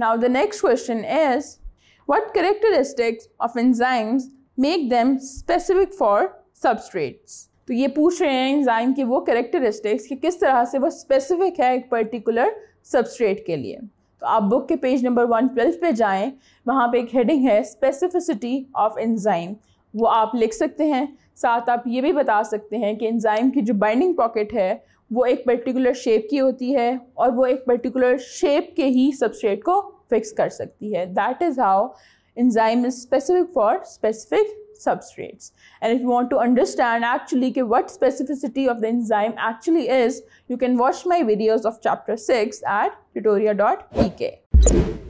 Now the next question is, what characteristics of enzymes make them specific for substrates? तो ये पूछ रहे हैं एंजाइम की वो कैरेक्टरिस्टिक्स कि किस तरह से वो स्पेसिफिक है एक पर्टिकुलर सबस्ट्रेट के लिए तो आप बुक के पेज नंबर वन ट्वेल्व पे जाएँ वहाँ पे एक हेडिंग है स्पेसिफिसिटी ऑफ एंजाइम वो आप लिख सकते हैं साथ आप ये भी बता सकते हैं कि एंजाइम की जो बाइंडिंग पॉकेट है वो एक पर्टिकुलर शेप की होती है और वो एक पर्टिकुलर शेप के ही सबस्ट्रेट को फिक्स कर सकती है that is how enzyme is specific for specific substrates and if you want to understand actually कि what specificity of the enzyme actually is you can watch my videos of chapter six at Tutoria dot E के